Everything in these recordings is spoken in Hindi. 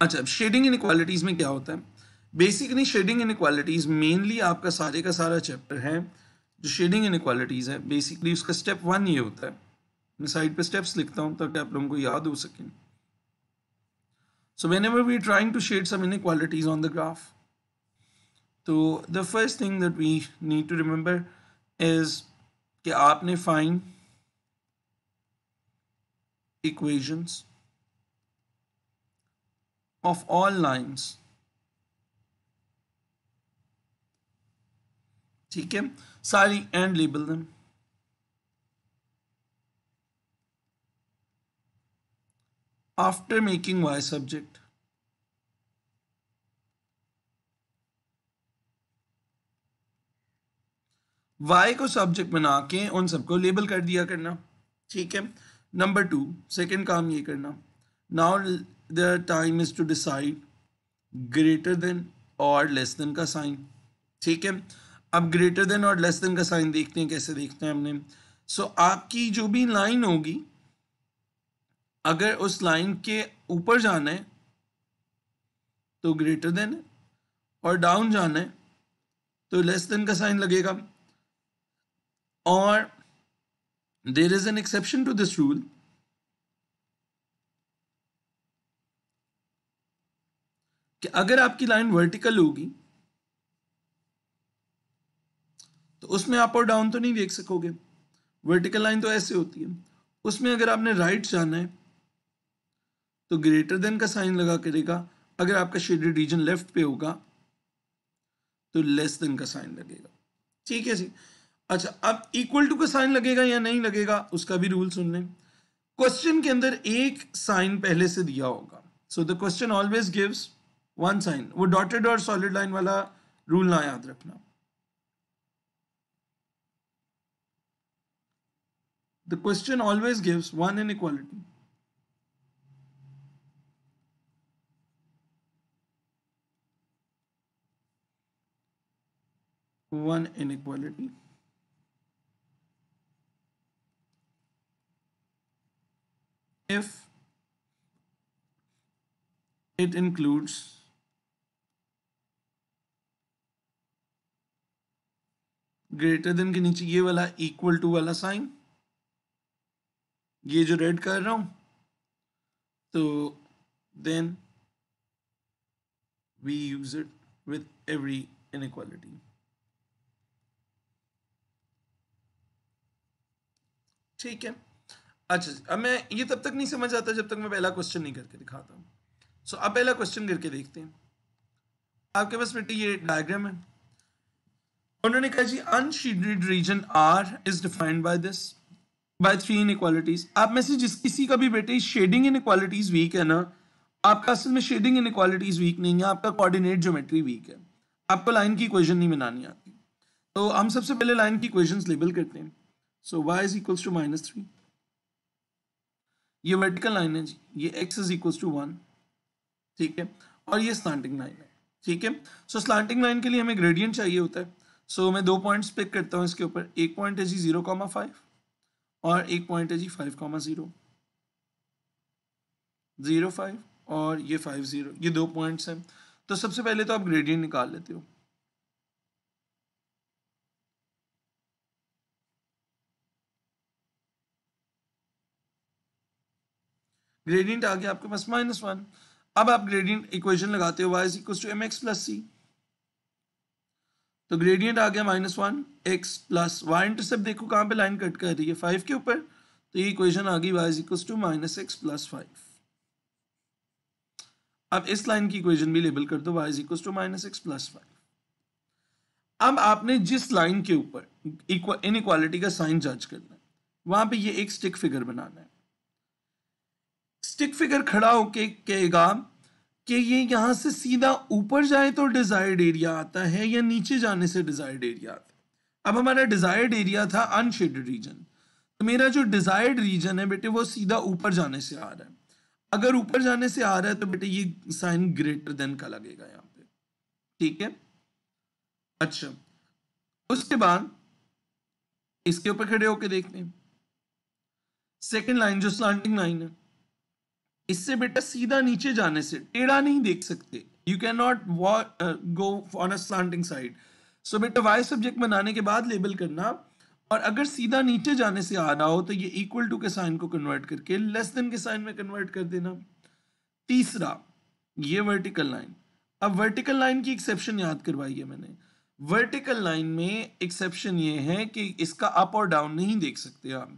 अच्छा शेडिंग इन में क्या होता है बेसिकली शेडिंग इन मेनली आपका सारे का सारा चैप्टर है जो शेडिंग इन है बेसिकली उसका स्टेप वन ये होता है मैं साइड पे स्टेप्स लिखता हूँ ताकि आप लोगों को याद हो सके so whenever we trying to shade some in on the graph तो the first thing that we need to remember is कि आपने find equations of all lines ठीक है सारी एंड लेबल दें after making y subject y को सब्जेक्ट बना के उन सबको लेबल कर दिया करना ठीक है नंबर टू सेकेंड काम ये करना now the time is to decide greater than और लेस देन का साइन ठीक है अब ग्रेटर देन और लेस देन का साइन देखते हैं कैसे देखते हैं हमने सो so, आपकी जो भी लाइन होगी अगर उस लाइन के ऊपर जाना है तो ग्रेटर देन और डाउन जाना है तो लेस देन का साइन लगेगा और there is an exception to this rule कि अगर आपकी लाइन वर्टिकल होगी तो उसमें आप और डाउन तो नहीं देख सकोगे वर्टिकल लाइन तो ऐसे होती है उसमें अगर आपने राइट जाना है तो ग्रेटर देन का साइन लगा करेगा अगर आपका शेडेड रीजन लेफ्ट पे होगा तो लेस देन का साइन लगेगा ठीक है जी अच्छा अब इक्वल टू का साइन लगेगा या नहीं लगेगा उसका भी रूल सुन लें क्वेश्चन के अंदर एक साइन पहले से दिया होगा so the question always gives one sign वो डॉटेड और सॉलिड लाइन वाला रूल ना याद रखना the question always gives one inequality inequality if it includes greater than के नीचे ये वाला इक्वल टू वाला साइन ये जो रेड कर रहा हूं तो then we use it with every inequality. ठीक है अच्छा अब मैं ये तब तक नहीं समझ आता जब तक मैं पहला क्वेश्चन नहीं करके दिखाता हूँ सो so, अब पहला क्वेश्चन करके देखते हैं आपके पास बेटी ये डायग्राम है उन्होंने कहा जी unshaded region R is defined by this by three inequalities आप में से जिस किसी का भी बेटे शेडिंग इन इक्वालिटीज वीक है ना आपका असल में शेडिंग इक्वालिटीज वीक नहीं है आपका कोऑर्डिनेट ज्योमेट्री वीक है आपको लाइन की इक्वेशन नहीं बनानी आती तो हम सबसे पहले लाइन की इक्वेशंस लेबल करते हैं so y is equals to minus three ये वर्टिकल लाइन है जी ये x is equals to one ठीक है और ये स्लांटिंग लाइन है ठीक है सो स्लांटिंग लाइन के लिए हमें ग्रेडियंट चाहिए होता है सो so, मैं दो पॉइंट्स पिक करता हूँ इसके ऊपर एक पॉइंट है जी जीरो कॉमा फाइव और एक पॉइंट है जी five comma zero zero five और ये फाइव ज़ीरो ये दो पॉइंट्स हैं तो सबसे पहले तो आप ग्रेडियंट निकाल लेते हो ग्रेडियंट आ गया आपके पास माइनस वन अब आप ग्रेडियंट इक्वेशन लगाते हो y is equal to m x plus c तो ग्रेडियंट आ गया minus one x plus y intercept देखो कहाँ पे लाइन कट कर रही है फाइव के ऊपर तो ये इक्वेशन आ गई y equal to minus x plus five अब इस लाइन की इक्वेशन भी लेबल कर दो y is equal to minus x plus five अब आपने जिस लाइन के ऊपर इन इक्वालिटी का साइन जज करना है वहां पर यह एक स्टिक फिगर बनाना है स्टिक फिगर खड़ा होके कहेगा कि ये यहाँ से सीधा ऊपर जाए तो डिज़ायर्ड एरिया आता है या नीचे जाने से डिज़ायर्ड एरिया आता है अब हमारा डिज़ायर्ड एरिया था अनशेडेड रीजन तो मेरा जो डिज़ायर्ड रीजन है बेटे वो सीधा ऊपर जाने से आ रहा है अगर ऊपर जाने से आ रहा है तो बेटे ये साइन ग्रेटर देन का लगेगा यहाँ पे ठीक है अच्छा उसके बाद इसके ऊपर खड़े होके देखते हैं सेकेंड लाइन जो स्लांटिंग लाइन है इससे बेटा सीधा नीचे जाने से टेढ़ा नहीं देख सकते you can not go on a slanting side so बेटा वाई सब्जेक्ट बनाने के बाद लेबल करना और अगर सीधा नीचे जाने से आ रहा हो तो ये इक्वल टू के साइन को कन्वर्ट करके लेस देन के साइन में कन्वर्ट कर देना तीसरा ये वर्टिकल लाइन अब वर्टिकल लाइन की एक्सेप्शन याद करवाई है मैंने वर्टिकल लाइन में एक्सेप्शन ये है कि इसका अप और डाउन नहीं देख सकते आप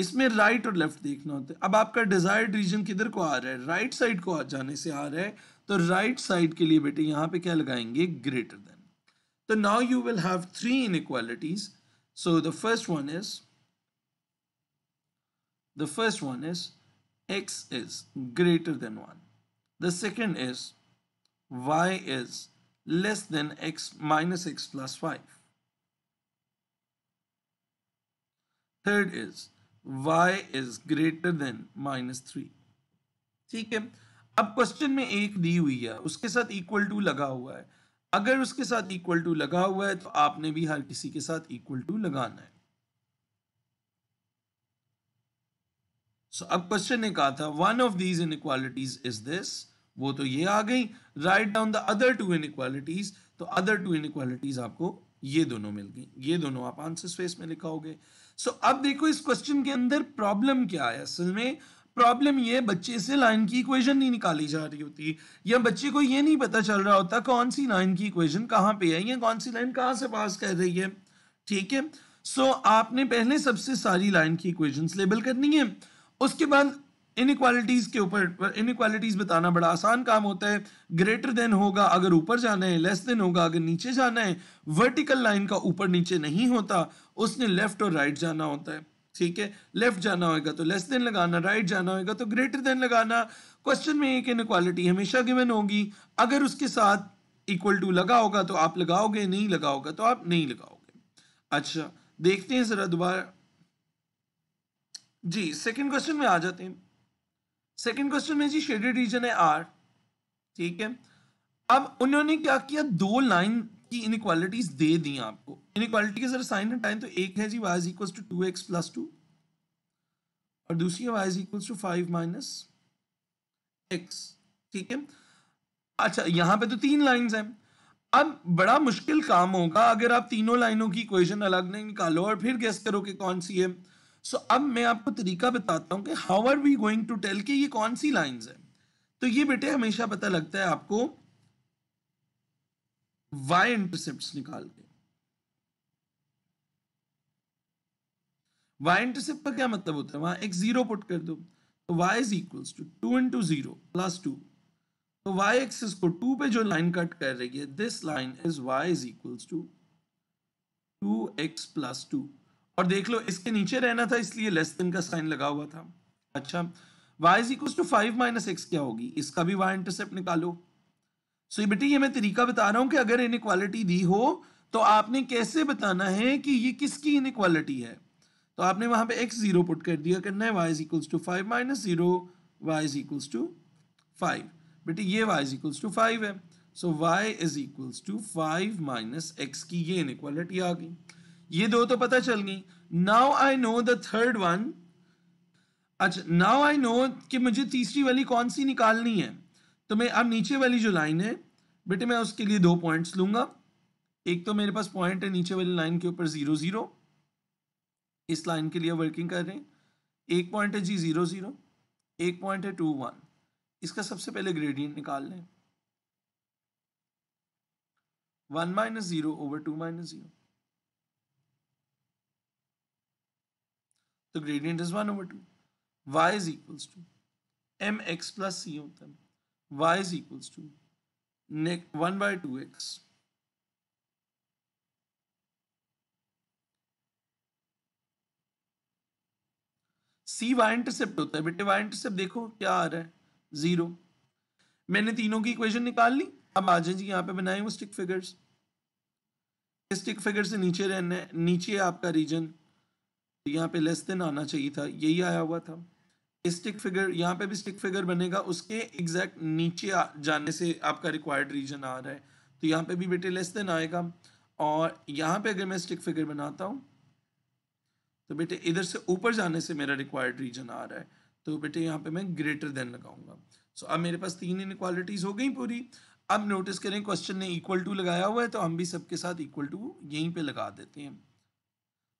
इसमें राइट और लेफ्ट देखना होता है अब आपका डिजायर्ड रीजन किधर को आ रहा है राइट साइड को आ जाने से आ रहा है तो राइट साइड के लिए बेटे यहां पे क्या लगाएंगे ग्रेटर देन तो now you will have three inequalities so the first one is the first one is x is greater than one the second is y is less than x minus x plus 5 third is y is greater than minus three ठीक है अब क्वेश्चन में एक दी हुई है उसके साथ इक्वल टू लगा हुआ है अगर उसके साथ इक्वल टू लगा हुआ है तो आपने भी हर किसी के साथ इक्वल टू लगाना है सो so, अब क्वेश्चन ने कहा था one of these inequalities is this वो तो ये आ गई write down the other two in तो अदर टू इन आपको ये दोनों मिल गई ये दोनों आप आंसर स्पेस में लिखाओगे सो अब देखो इस क्वेश्चन के अंदर प्रॉब्लम क्या है असल में प्रॉब्लम ये बच्चे से लाइन की इक्वेशन नहीं निकाली जा रही होती या बच्चे को ये नहीं पता चल रहा होता कौन सी लाइन की इक्वेशन कहाँ पे है या कौन सी लाइन कहाँ से पास कर रही है ठीक है सो so, आपने पहले सबसे सारी लाइन की इक्वेशन लेबल करनी है उसके बाद इनक्वालिटीज के ऊपर इनक्वालिटीज बताना बड़ा आसान काम होता है ग्रेटर देन होगा अगर ऊपर जाना है लेस देन होगा अगर नीचे जाना है वर्टिकल लाइन का ऊपर नीचे नहीं होता उसने लेफ्ट और राइट right जाना होता है ठीक है लेफ्ट जाना होगा तो लेस देन लगाना राइट right जाना होगा तो ग्रेटर देन लगाना क्वेश्चन में एक इनक्वालिटी हमेशा गिवन होगी अगर उसके साथ इक्वल टू लगा होगा तो आप लगाओगे नहीं लगा होगा तो आप नहीं लगाओगे अच्छा देखते हैं जरा दोबारा जी सेकेंड क्वेश्चन में आ जाते हैं सेकेंड क्वेश्चन में जी शेडेड रीजन है आर ठीक है अब उन्होंने क्या किया दो लाइन की इनक्वालिटीज दे दी आपको इनक्वालिटी के साइन एंड टाइम तो एक है जी y is to two x plus two और दूसरी है y is equals to five minus x ठीक है अच्छा यहाँ पे तो तीन लाइंस हैं अब बड़ा मुश्किल काम होगा अगर आप तीनों लाइनों की इक्वेशन अलग नहीं निकालो और फिर गैस करो कि कौन सी है सो so, अब मैं आपको तरीका बताता हूँ कि how are we going to tell कि ये कौन सी लाइंस है तो ये बेटे हमेशा पता लगता है आपको वाई इंटरसेप्ट निकाल के वाई इंटरसेप्ट का क्या मतलब होता है वहां एक जीरो पुट कर दो तो y is equals to two into zero plus two तो वाई एक्सिस को टू पे जो लाइन कट कर रही है this line is y is equals to two x plus two और देख लो इसके नीचे रहना था इसलिए लेस देन का साइन लगा हुआ था अच्छा वाई इज इक्व टू फाइव माइनस एक्स क्या होगी इसका भी वाई इंटरसेप्ट निकालो सो so, बेटे ये मैं तरीका बता रहा हूँ कि अगर इनक्वालिटी दी हो तो आपने कैसे बताना है कि ये किसकी इनक्वालिटी है तो आपने वहां पे x जीरो पुट कर दिया करना है y is equals to five minus zero y is equals to five बेटे ये y is equals to five है so so, y is equals to five minus x की ये इनक्वालिटी आ गई ये दो तो पता चल गई now I know the third one अच्छा नाउ आई नो कि मुझे तीसरी वाली कौन सी निकालनी है तो मैं अब नीचे वाली जो लाइन है बेटे मैं उसके लिए दो पॉइंट्स लूंगा एक तो मेरे पास पॉइंट है नीचे वाली लाइन के ऊपर ज़ीरो ज़ीरो इस लाइन के लिए वर्किंग कर रहे हैं एक पॉइंट है जी ज़ीरो ज़ीरो एक पॉइंट है टू वन इसका सबसे पहले ग्रेडियंट निकाल लें one minus zero over two minus zero तो gradient is one over two y is is two m x plus c होता है y y is equals one by two x c y intercept होता है बेटे वाई इंटरसेप्ट देखो क्या आ रहा है जीरो मैंने तीनों की इक्वेशन निकाल ली अब आ जाए जी यहाँ पे बनाए हुए स्टिक फिगर्स स्टिक फिगर से नीचे रहना है नीचे आपका रीजन तो यहाँ पे लेस देन आना चाहिए था यही आया हुआ था स्टिक फिगर यहाँ पे भी स्टिक फिगर बनेगा उसके एग्जैक्ट नीचे जाने से आपका रिक्वायर्ड रीजन आ रहा है तो यहाँ पे भी बेटे लेस देन आएगा और यहाँ पे अगर मैं स्टिक फिगर बनाता हूँ तो बेटे इधर से ऊपर जाने से मेरा रिक्वायर्ड रीजन आ रहा है तो बेटे यहाँ पे मैं ग्रेटर देन लगाऊंगा सो अब मेरे पास तीन क्वालिटीज हो गई पूरी अब नोटिस करें क्वेश्चन ने इक्वल टू लगाया हुआ है तो हम भी सबके साथ इक्वल टू यहीं पे लगा देते हैं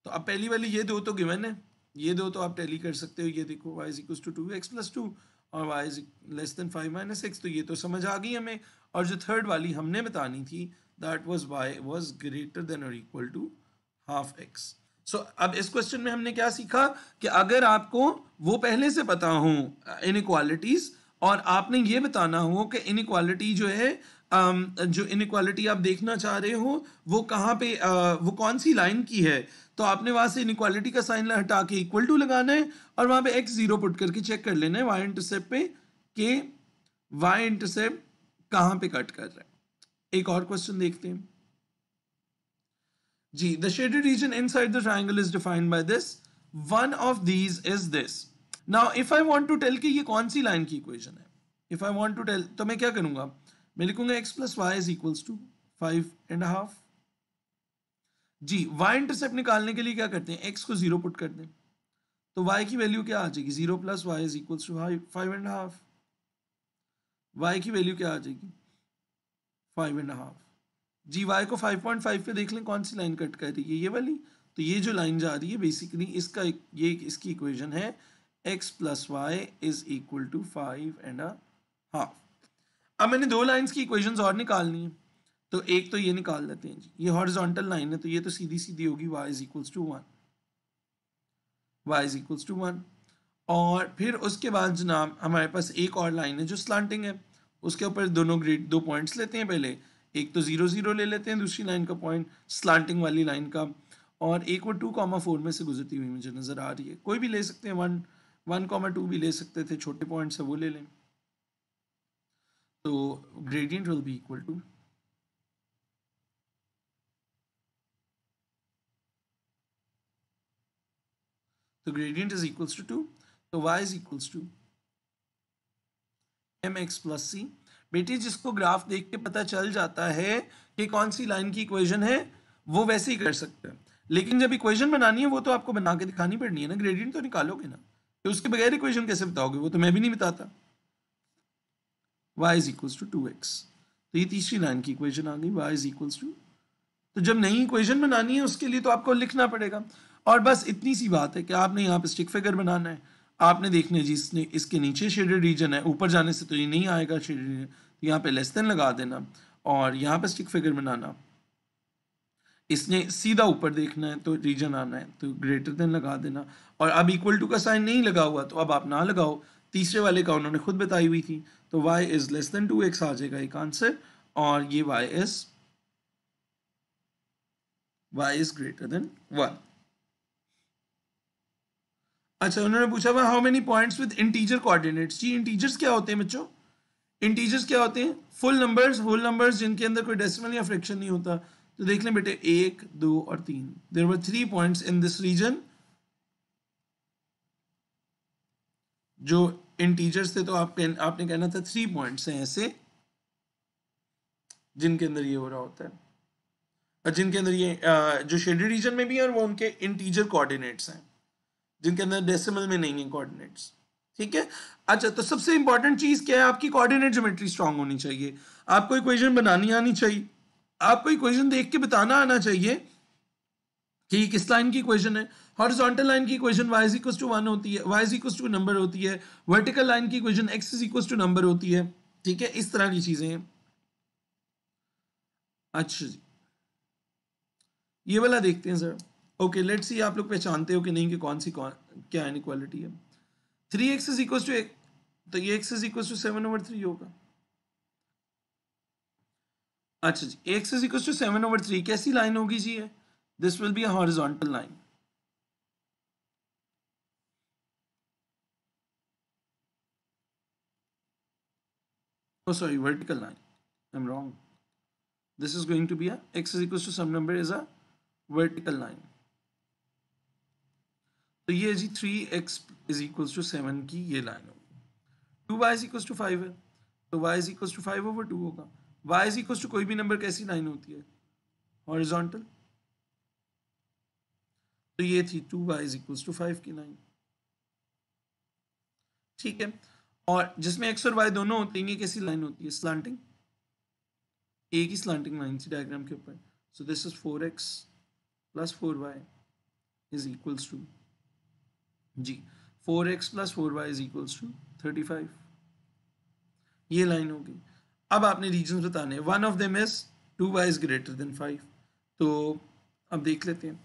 तो आप पहली वाली ये दो तो गिवन है ये दो तो आप टैली कर सकते हो ये देखो y is equals to two x plus two और y is less than five minus x तो ये तो समझ आ गई हमें और जो थर्ड वाली हमने बतानी थी that was y was greater than और equal to half x so अब इस क्वेश्चन में हमने क्या सीखा कि अगर आपको वो पहले से पता इन इनक्वालिटीज़ uh, और आपने ये बताना हो कि इनक्वालिटी जो है जो इनक्वालिटी आप देखना चाह रहे हो वो कहाँ पे वो कौन सी लाइन की है तो आपने वहाँ से इनक्वालिटी का साइन हटा के इक्वल टू लगाना है और वहाँ पे एक्स जीरो पुट करके चेक कर लेना है वाई इंटरसेप्ट पे के वाई इंटरसेप्ट कहाँ पे कट कर रहा है एक और क्वेश्चन देखते हैं जी the shaded region inside the triangle is defined by this one of these is this now if I want to tell की ये कौन सी लाइन की इक्वेशन है if I want to tell तो मैं क्या करूंगा मैं लिखूंगा x plus y is equals to five and half जी वाई इंटरसेप्ट निकालने के लिए क्या करते हैं एक्स को जीरो पुट कर दें तो वाई की वैल्यू क्या आ जाएगी zero plus y is equals to five and half y की वैल्यू क्या आ जाएगी फाइव एंड हाफ जी वाई को फाइव पॉइंट फाइव पे देख लें कौन सी लाइन कट कर रही है ये वाली तो ये जो लाइन जा रही है बेसिकली इसका ये इसकी इक्वेशन है x plus y is equal to five and half अब मैंने दो लाइंस की इक्वेशंस और निकालनी है तो एक तो ये निकाल लेते हैं जी ये हॉरिजॉन्टल लाइन है तो ये तो सीधी सीधी होगी y is equals to one y is equals to one और फिर उसके बाद जनाब हमारे पास एक और लाइन है जो स्लांटिंग है उसके ऊपर दोनों ग्रेड दो पॉइंट्स लेते हैं पहले एक तो जीरो जीरो ले लेते हैं दूसरी लाइन का पॉइंट स्लांटिंग वाली लाइन का और एक वो टू कॉमा फोर में से गुजरती हुई मुझे नज़र आ रही है कोई भी ले सकते हैं वन वन कॉमा टू भी ले सकते थे छोटे पॉइंट से वो ले लें तो gradient will be equal to तो gradient is equals to two तो y is equals to m x plus c बेटी जिसको ग्राफ देख के पता चल जाता है कि कौन सी लाइन की इक्वेशन है वो वैसे ही कर सकते हैं लेकिन जब इक्वेशन बनानी है वो तो आपको बना के दिखानी पड़नी है ना ग्रेडियंट तो निकालोगे ना तो उसके बगैर इक्वेशन कैसे बताओगे वो तो मैं भी नहीं बताता y is equals to two x तो ये तीसरी लाइन की इक्वेशन आ गई y इज इक्वल्स टू तो जब नई इक्वेशन बनानी है उसके लिए तो आपको लिखना पड़ेगा और बस इतनी सी बात है कि आपने यहाँ पे स्टिक फिगर बनाना है आपने देखना है जिसने इसके नीचे शेडेड रीजन है ऊपर जाने से तो ये नहीं आएगा शेडेड रीजन यहाँ पे लेस देन लगा देना और यहाँ पे स्टिक फिगर बनाना इसने सीधा ऊपर देखना है तो रीजन आना है तो ग्रेटर देन लगा देना और अब इक्वल टू का साइन नहीं लगा हुआ तो अब आप ना लगाओ तीसरे वाले का उन्होंने खुद बताई हुई थी तो y is less than two x आ जाएगा एक आंसर और ये y is y is greater than one अच्छा उन्होंने पूछा हुआ how many points with integer coordinates जी इंटीजर्स क्या होते हैं बच्चों इंटीजर्स क्या होते हैं फुल नंबर्स होल नंबर्स जिनके अंदर कोई डेसिमल या फ्रैक्शन नहीं होता तो देख लें बेटे एक दो और तीन there were three points in this region जो इंटीजर्स थे तो आप कह, आपने कहना था थ्री पॉइंट्स हैं ऐसे जिनके अंदर ये हो रहा होता है और जिनके अंदर ये जो शेडेड रीजन में भी है और वो उनके इंटीजर कोऑर्डिनेट्स हैं जिनके अंदर डेसिमल में नहीं है कोऑर्डिनेट्स ठीक है अच्छा तो सबसे इंपॉर्टेंट चीज़ क्या है आपकी कोऑर्डिनेट ज्योमेट्री स्ट्रांग होनी चाहिए आपको इक्वेशन बनानी आनी चाहिए आपको इक्वेशन देख के बताना आना चाहिए कि किस लाइन की इक्वेशन है हॉरिजॉन्टल लाइन की equation y is equal to one होती है y is equal to number होती है वर्टिकल लाइन की equation x is equal to number होती है ठीक है इस तरह की चीजें हैं अच्छा जी ये वाला देखते हैं सर ओके लेट्स सी आप लोग पहचानते हो कि नहीं कि कौन सी कौन क्या इनक्वालिटी है three x is equal to तो ये x is equal to seven over three होगा अच्छा जी x is equal to seven over three कैसी लाइन होगी जी है this will be a horizontal line oh sorry vertical line i'm wrong this is going to be a x is equals to some number is a vertical line तो ये जी three x is equal to seven की ये लाइन होगी two y is equal to five है तो y is equal to five over two होगा वाई इज इक्वल टू कोई भी नंबर कैसी लाइन होती है हॉरिजॉन्टल तो ये थी two y is equal to five की लाइन ठीक है और जिसमें एक्स और वाई दोनों होते हैं ये कैसी लाइन होती है स्लांटिंग एक ही स्लांटिंग लाइन थी डायग्राम के ऊपर so this is four x plus four y is equals to जी four x plus four y is equals to thirty five ये लाइन होगी अब आपने रीजन बताने one of them is two y is greater than five तो अब देख लेते हैं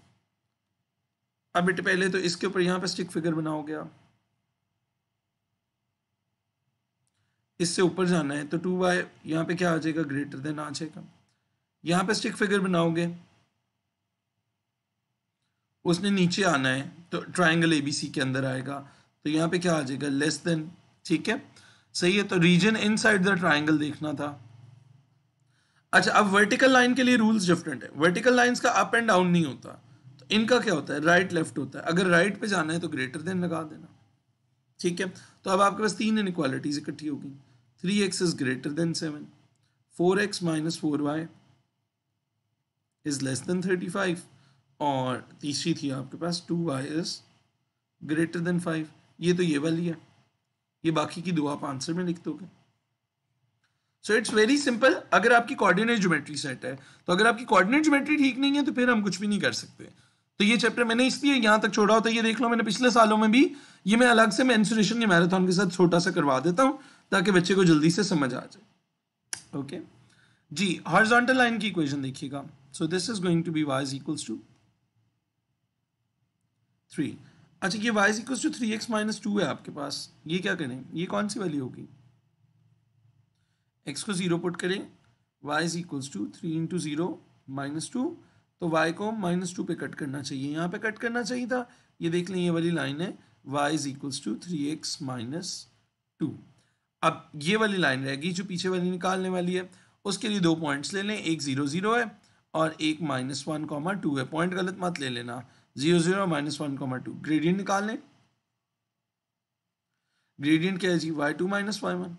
अब बेटे पहले तो इसके ऊपर यहाँ पर स्टिक फिगर बनाओगे गया इससे ऊपर जाना है तो टू वाई यहाँ पे क्या आ जाएगा ग्रेटर देन आ जाएगा यहाँ पे स्टिक फिगर बनाओगे उसने नीचे आना है तो ट्राइंगल एबीसी के अंदर आएगा तो यहाँ पे क्या आ जाएगा लेस देन ठीक है सही है तो region inside the triangle देखना था अच्छा अब वर्टिकल लाइन के लिए रूल्स डिफरेंट है वर्टिकल लाइंस का अप एंड डाउन नहीं होता तो इनका क्या होता है राइट लेफ्ट होता है अगर राइट पे जाना है तो ग्रेटर देन लगा देना ठीक है तो अब आपके पास तीन इनक्वालिटीज इकट्ठी होगी three x is greater than seven four x minus four y is less than thirty five और तीसरी थी आपके पास two y is greater than five ये तो ये वाली है ये बाकी की दो आप आंसर में लिख दोगे सो इट्स वेरी सिंपल अगर आपकी कोऑर्डिनेट ज्योमेट्री सेट है तो अगर आपकी कोऑर्डिनेट ज्योमेट्री ठीक नहीं है तो फिर हम कुछ भी नहीं कर सकते तो ये चैप्टर मैंने इसलिए यहां तक छोड़ा होता है ये देख लो मैंने पिछले सालों में भी ये मैं अलग से मैंसुरेशन के मैराथन के साथ छोटा सा करवा देता हूँ ताकि बच्चे को जल्दी से समझ आ जाए ओके जी हॉर्जोंटल लाइन की इक्वेशन देखिएगा so this is going to be y is equals to three अच्छा ये y equal to three x minus two है आपके पास ये क्या करें ये कौन सी वैल्यू होगी एक्स को ज़ीरो पुट करें y is equals to three into zero minus two तो वाई को माइनस टू पे कट करना चाहिए यहाँ पे कट करना चाहिए था ये देख लें ये वाली लाइन है y is equals to three x minus two अब ये वाली लाइन रहेगी जो पीछे वाली निकालने वाली है उसके लिए दो पॉइंट्स ले लें एक ज़ीरो ज़ीरो है और एक माइनस वन कॉमा टू है पॉइंट गलत मत ले लेना zero zero minus one comma two gradient निकाल लें ग्रेडियंट क्या है जी y two minus y one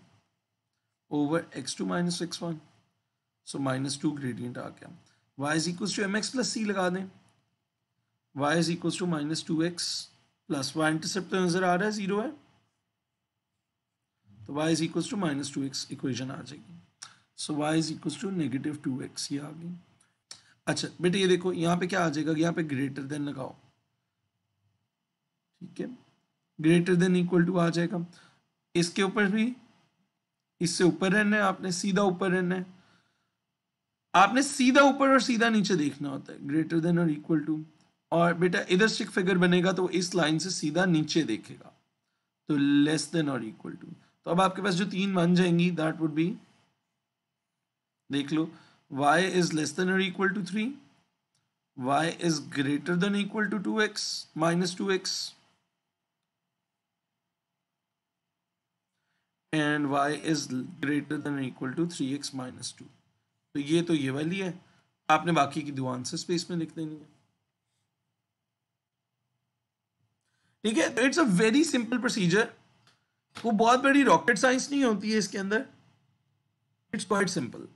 over x two minus x one so minus two gradient आ गया y is equals to m x plus c लगा दें y is equals to minus two x plus y intercept तो नज़र आ रहा है ज़ीरो है तो y is equals to minus two x equation आ जाएगी so y is equals to negative two x ही आ गई अच्छा बेटे ये देखो यहाँ पे क्या आ जाएगा यहाँ पे ग्रेटर देन लगाओ ठीक है ग्रेटर देन इक्वल टू आ जाएगा इसके ऊपर भी इससे ऊपर रहना है आपने सीधा ऊपर रहना है आपने सीधा ऊपर और सीधा नीचे देखना होता है ग्रेटर देन और इक्वल टू और बेटा इधर स्टिक फिगर बनेगा तो इस लाइन से सीधा नीचे देखेगा तो लेस देन और इक्वल टू तो अब आपके पास जो तीन बन जाएंगी दैट वुड बी देख लो y is less than or equal to 3 y is greater than equal to 2x minus 2x and y is greater than or to three x minus two तो ये तो ये वाली है आपने बाकी की दो आंसर स्पेस में लिख देनी है ठीक है तो it's a very simple procedure वो बहुत बड़ी रॉकेट साइंस नहीं होती है इसके अंदर इट्स क्वाइट सिंपल